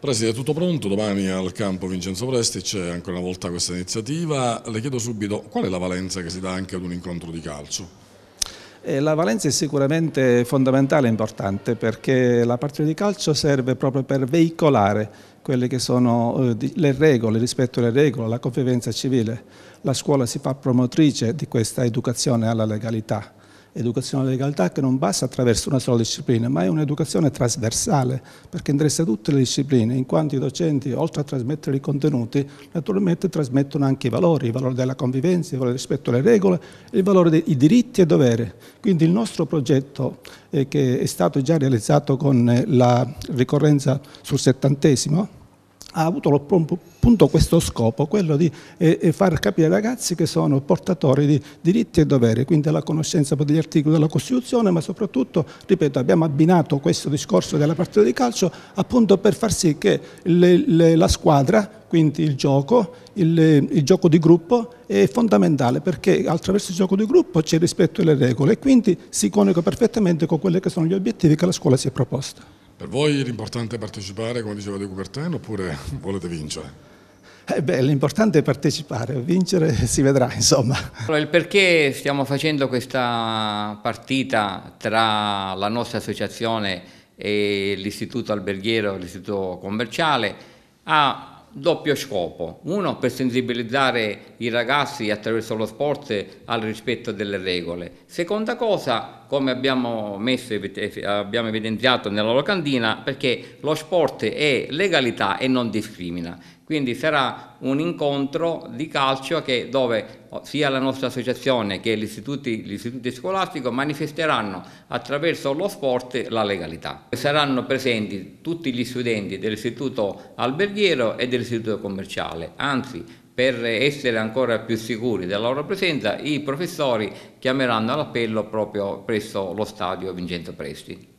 Presidente, tutto pronto, domani al campo Vincenzo Presti c'è ancora una volta questa iniziativa. Le chiedo subito qual è la valenza che si dà anche ad un incontro di calcio? Eh, la valenza è sicuramente fondamentale e importante perché la partita di calcio serve proprio per veicolare quelle che sono eh, le regole, rispetto alle regole, la convivenza civile. La scuola si fa promotrice di questa educazione alla legalità educazione alla legalità che non basta attraverso una sola disciplina, ma è un'educazione trasversale, perché interessa tutte le discipline, in quanto i docenti, oltre a trasmettere i contenuti, naturalmente trasmettono anche i valori, il valore della convivenza, il valore rispetto alle regole, il valore dei diritti e doveri. Quindi il nostro progetto, eh, che è stato già realizzato con eh, la ricorrenza sul settantesimo, ha avuto appunto questo scopo, quello di eh, eh, far capire ai ragazzi che sono portatori di diritti e doveri, quindi la conoscenza degli articoli della Costituzione, ma soprattutto, ripeto, abbiamo abbinato questo discorso della partita di calcio appunto per far sì che le, le, la squadra, quindi il gioco, il, il, gioco di gruppo è fondamentale perché attraverso il gioco di gruppo c'è il rispetto delle regole e quindi si coniuga perfettamente con quelli che sono gli obiettivi che la scuola si è proposta. Per voi l'importante è partecipare, come diceva De Coubertin, oppure volete vincere? Eh beh, l'importante è partecipare, vincere si vedrà insomma. Allora, il perché stiamo facendo questa partita tra la nostra associazione e l'istituto alberghiero, l'istituto commerciale, ha doppio scopo. Uno per sensibilizzare i ragazzi attraverso lo sport al rispetto delle regole. Seconda cosa, come abbiamo, messo, abbiamo evidenziato nella locandina, perché lo sport è legalità e non discrimina. Quindi sarà un incontro di calcio che, dove sia la nostra associazione che gli istituti, gli istituti scolastici manifesteranno attraverso lo sport la legalità. Saranno presenti tutti gli studenti dell'istituto alberghiero e dell'istituto commerciale, anzi per essere ancora più sicuri della loro presenza, i professori chiameranno all'appello proprio presso lo stadio Vincenzo Presti.